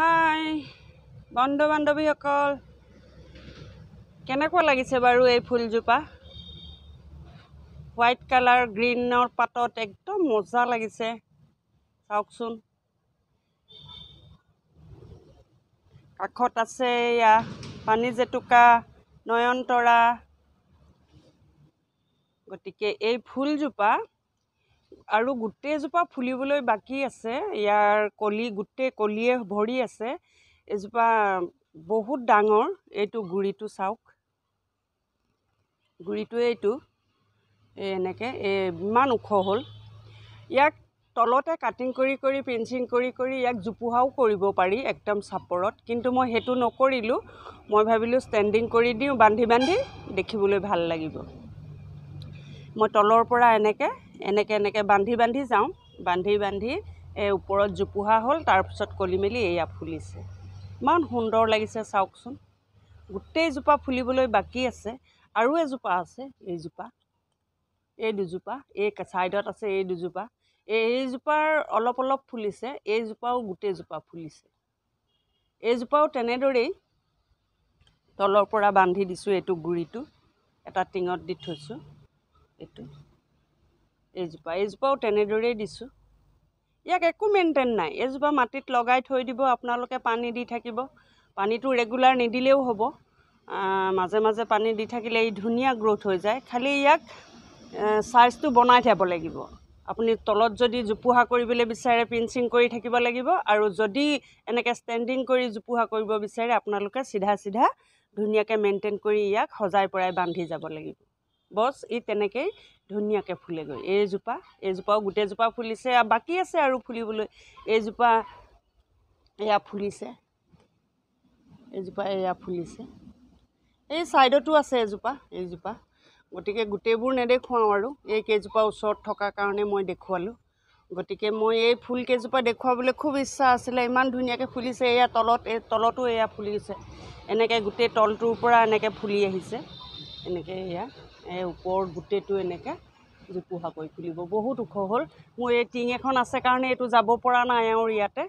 হাই বন্ধু বান্ধৱীসকল কেনেকুৱা লাগিছে বাৰু এই ফুলজোপা হোৱাইট কালাৰ গ্ৰীণৰ পাতত একদম মজা লাগিছে চাওকচোন কাষত আছে এয়া পানী জেতুকা নয়নতৰা গতিকে এই ফুলজোপা আৰু গোটেইজোপা ফুলিবলৈ বাকী আছে ইয়াৰ কলি গোটেই কলিয়ে ভৰি আছে এজোপা বহুত ডাঙৰ এইটো গুৰিটো চাওক গুৰিটোৱে এইটো এই এনেকৈ এই ইমান ওখ হ'ল ইয়াক তলতে কাটিং কৰি কৰি পেঞ্চিং কৰি কৰি ইয়াক জোপোহাও কৰিব পাৰি একদম চাপৰত কিন্তু মই সেইটো নকৰিলোঁ মই ভাবিলোঁ ষ্টেণ্ডিং কৰি দিওঁ বান্ধি বান্ধি দেখিবলৈ ভাল লাগিব মই তলৰ পৰা এনেকৈ এনেকৈ এনেকৈ বান্ধি বান্ধি যাওঁ বান্ধি বান্ধি এই ওপৰত জোপোহা হ'ল তাৰপিছত কলি মেলি এয়া ফুলিছে ইমান সুন্দৰ লাগিছে চাওকচোন গোটেইজোপা ফুলিবলৈ বাকী আছে আৰু এজোপা আছে এইজোপা এই দুজোপা এই ছাইডত আছে এই দুজোপা এইজোপাৰ অলপ অলপ ফুলিছে এইজোপাও গোটেইজোপা ফুলিছে এইজোপাও তেনেদৰেই তলৰ পৰা বান্ধি দিছোঁ এইটো গুৰিটো এটা টিঙত দি থৈছোঁ এইটো এজোপা এজোপাও তেনেদৰেই দিছোঁ ইয়াক একো মেইনটেইন নাই এজোপা মাটিত লগাই থৈ দিব আপোনালোকে পানী দি থাকিব পানীটো ৰেগুলাৰ নিদিলেও হ'ব মাজে মাজে পানী দি থাকিলে ই ধুনীয়া গ্ৰ'থ হৈ যায় খালী ইয়াক চাইজটো বনাই থ'ব লাগিব আপুনি তলত যদি জোপোহা কৰিবলৈ বিচাৰে পিঞ্চিং কৰি থাকিব লাগিব আৰু যদি এনেকৈ ষ্টেণ্ডিং কৰি জোপোহা কৰিব বিচাৰে আপোনালোকে চিধা চিধা ধুনীয়াকৈ মেইনটেইন কৰি ইয়াক সজাই পৰাই বান্ধি যাব লাগিব বছ ই তেনেকেই ধুনীয়াকৈ ফুলেগৈ এইজোপা এইজোপাও গোটেইজোপা ফুলিছে আৰু বাকী আছে আৰু ফুলিবলৈ এইজোপা এয়া ফুলিছে এইজোপা এয়া ফুলিছে এই ছাইডতো আছে এজোপা এইজোপা গতিকে গোটেইবোৰ নেদেখুৱাওঁ আৰু এই কেইজোপা ওচৰত থকাৰ কাৰণে মই দেখুৱালোঁ গতিকে মই এই ফুল ফুলকেইজোপা দেখুৱাবলৈ খুব ইচ্ছা আছিলে ইমান ধুনীয়াকৈ ফুলিছে এয়া তলত এই তলতো এয়া ফুলিছে এনেকৈ গোটেই তলটোৰ পৰা এনেকৈ ফুলি আহিছে এনেকৈ এয়া এই ওপৰত গোটেইটো এনেকৈ জোপোহা কৰি খুলিব বহুত ওখ হ'ল মোৰ এই টিং এখন আছে কাৰণে এইটো যাব পৰা নাই আৰু ইয়াতে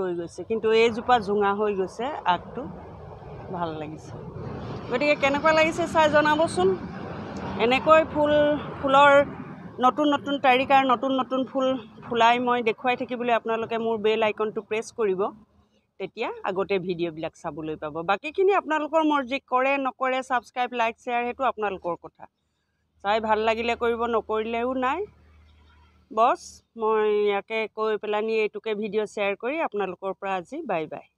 ৰৈ গৈছে কিন্তু এইজোপা জোঙা হৈ গৈছে আগটো ভাল লাগিছে গতিকে কেনেকুৱা লাগিছে চাই জনাবচোন এনেকৈ ফুল ফুলৰ নতুন নতুন তাৰিকাৰ নতুন নতুন ফুল ফুলাই মই দেখুৱাই থাকিবলৈ আপোনালোকে মোৰ বেল আইকনটো প্ৰেছ কৰিব তেতিয়া আগতে ভিডিঅ'বিলাক চাবলৈ পাব বাকীখিনি আপোনালোকৰ মৰ্জি কৰে নকৰে ছাবস্ক্ৰাইব লাইক শ্বেয়াৰ সেইটো আপোনালোকৰ কথা চাই ভাল লাগিলে কৰিব নকৰিলেও নাই বছ মই ইয়াকে কৈ পেলাইনি এইটোকে ভিডিঅ' শ্বেয়াৰ কৰি আপোনালোকৰ পৰা আজি বাই বাই